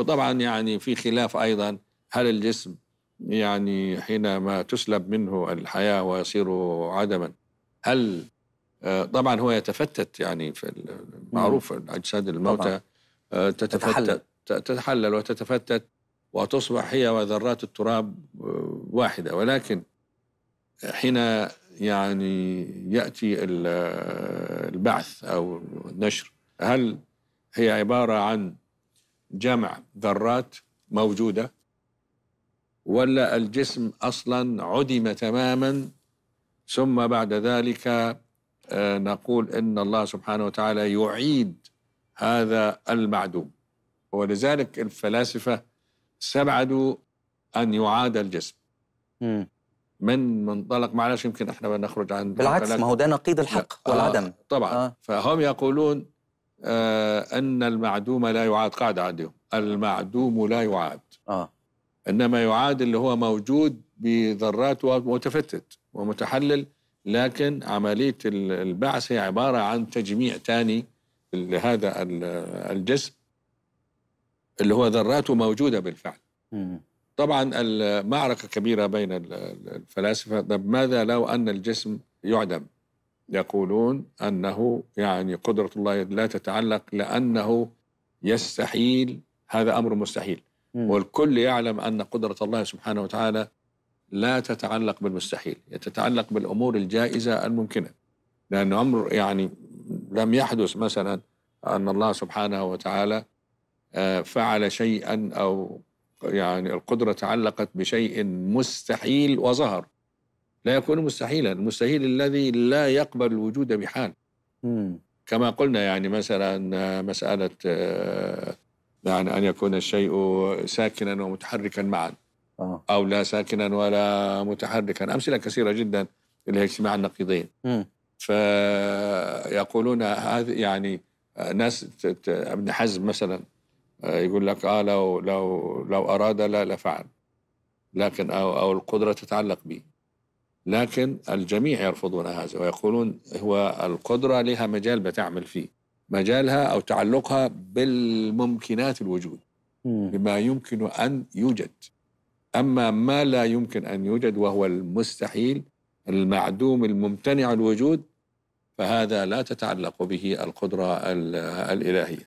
وطبعا يعني في خلاف أيضا هل الجسم يعني حينما تسلب منه الحياة ويصير عدما هل آه، طبعا هو يتفتت يعني في المعروف أجساد الموتى آه، تتفتت تتحلل. تتحلل وتتفتت وتصبح هي وذرات التراب آه، واحدة ولكن حين يعني يأتي البعث أو النشر هل هي عبارة عن جمع ذرات موجودة ولا الجسم أصلا عدم تماما ثم بعد ذلك آه، نقول إن الله سبحانه وتعالى يعيد هذا المعدوم ولذلك الفلاسفة استبعدوا أن يعاد الجسم من منطلق معلش يمكن احنا بنخرج عن بالعكس ما هو ده نقيض الحق آه، والعدم آه طبعا آه. فهم يقولون آه، أن المعدوم لا يعاد قاعدة عندهم المعدوم لا يعاد آه. إنما يعاد اللي هو موجود بذرات ومتفتت ومتحلل لكن عملية البعث هي عبارة عن تجميع تاني لهذا الجسم اللي هو ذراته موجودة بالفعل طبعا المعركة كبيرة بين الفلاسفة طب ماذا لو أن الجسم يعدم يقولون أنه يعني قدرة الله لا تتعلق لأنه يستحيل هذا أمر مستحيل والكل يعلم أن قدرة الله سبحانه وتعالى لا تتعلق بالمستحيل تتعلق بالأمور الجائزة الممكنة لأن أمر يعني لم يحدث مثلا أن الله سبحانه وتعالى آه، فعل شيئا أو يعني القدرة تعلقت بشيء مستحيل وظهر لا يكون مستحيلا المستحيل الذي لا يقبل الوجود بحال كما قلنا يعني مثلا مسألة يعني أن يكون الشيء ساكنا ومتحركا معا آه. أو لا ساكنا ولا متحركا أمثلة كثيرة جدا اللي هي اجتماع النقيضين فيقولون هذه يعني ناس ابن حزم مثلا آه، يقول لك اه لو لو لو اراد لا لفعل لكن او او القدره تتعلق به لكن الجميع يرفضون هذا ويقولون هو القدرة لها مجال بتعمل فيه مجالها أو تعلقها بالممكنات الوجود بما يمكن أن يوجد أما ما لا يمكن أن يوجد وهو المستحيل المعدوم الممتنع الوجود فهذا لا تتعلق به القدرة الإلهية